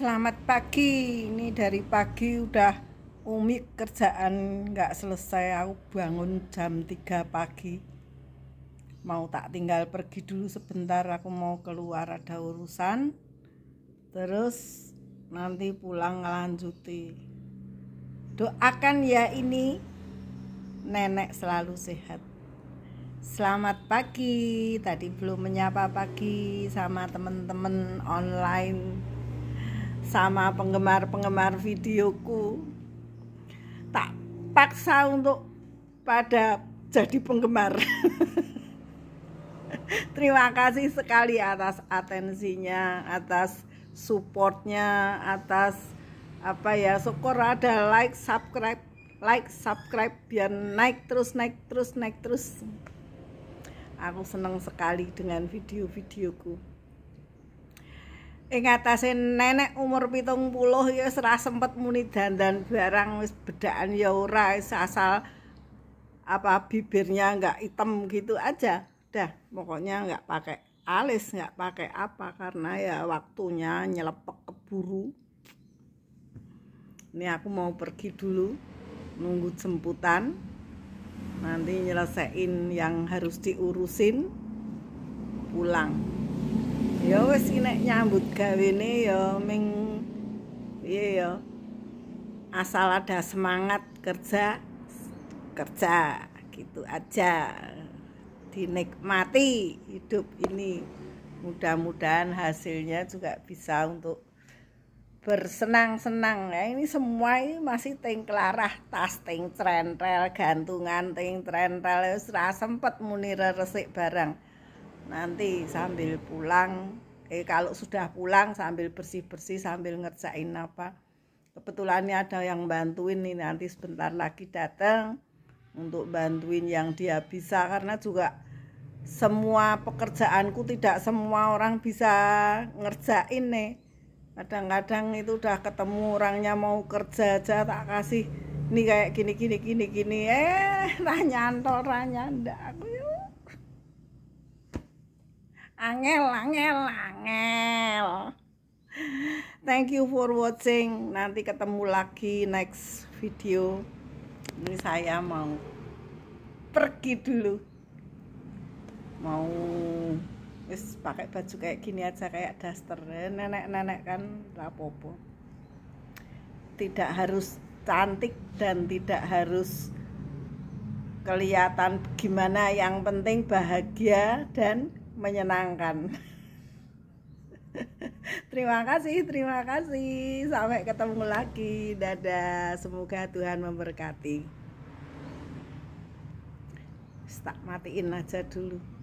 Selamat pagi, ini dari pagi udah Umi kerjaan nggak selesai aku bangun jam 3 pagi mau tak tinggal pergi dulu sebentar aku mau keluar ada urusan terus nanti pulang lanjuti doakan ya ini nenek selalu sehat Selamat pagi, tadi belum menyapa pagi sama temen-temen online sama penggemar-penggemar videoku. Tak paksa untuk pada jadi penggemar. Terima kasih sekali atas atensinya, atas supportnya, atas apa ya, syukur ada like, subscribe, like, subscribe biar naik terus, naik terus, naik terus. Aku senang sekali dengan video-videoku ing atase nenek umur pitung puluh ya serah sempet muni dandan barang wis bedaan ya ora asal apa bibirnya enggak hitam gitu aja dah pokoknya enggak pakai alis enggak pakai apa karena ya waktunya nyelepek keburu ini aku mau pergi dulu nunggu jemputan nanti nyelesain yang harus diurusin pulang ya wis nek nyambut ini ya ming iya ya asal ada semangat kerja kerja gitu aja dinikmati hidup ini mudah-mudahan hasilnya juga bisa untuk bersenang-senang ya ini semua ini masih ting kelarah tas ting trentel gantungan ting trentel ya sudah sempet munir resik barang nanti sambil pulang eh kalau sudah pulang sambil bersih-bersih sambil ngerjain apa kebetulannya ada yang bantuin nih nanti sebentar lagi datang untuk bantuin yang dia bisa karena juga semua pekerjaanku tidak semua orang bisa ngerjain nih kadang-kadang itu udah ketemu orangnya mau kerja aja tak kasih ini kayak gini gini gini gini eh ranyantol ranyandak aku angel angel angel thank you for watching nanti ketemu lagi next video ini saya mau pergi dulu mau wis pakai baju kayak gini aja kayak daster nenek-nenek kan rapopo tidak harus cantik dan tidak harus kelihatan gimana yang penting bahagia dan menyenangkan. terima kasih, terima kasih. Sampai ketemu lagi. Dadah. Semoga Tuhan memberkati. Tak matiin aja dulu.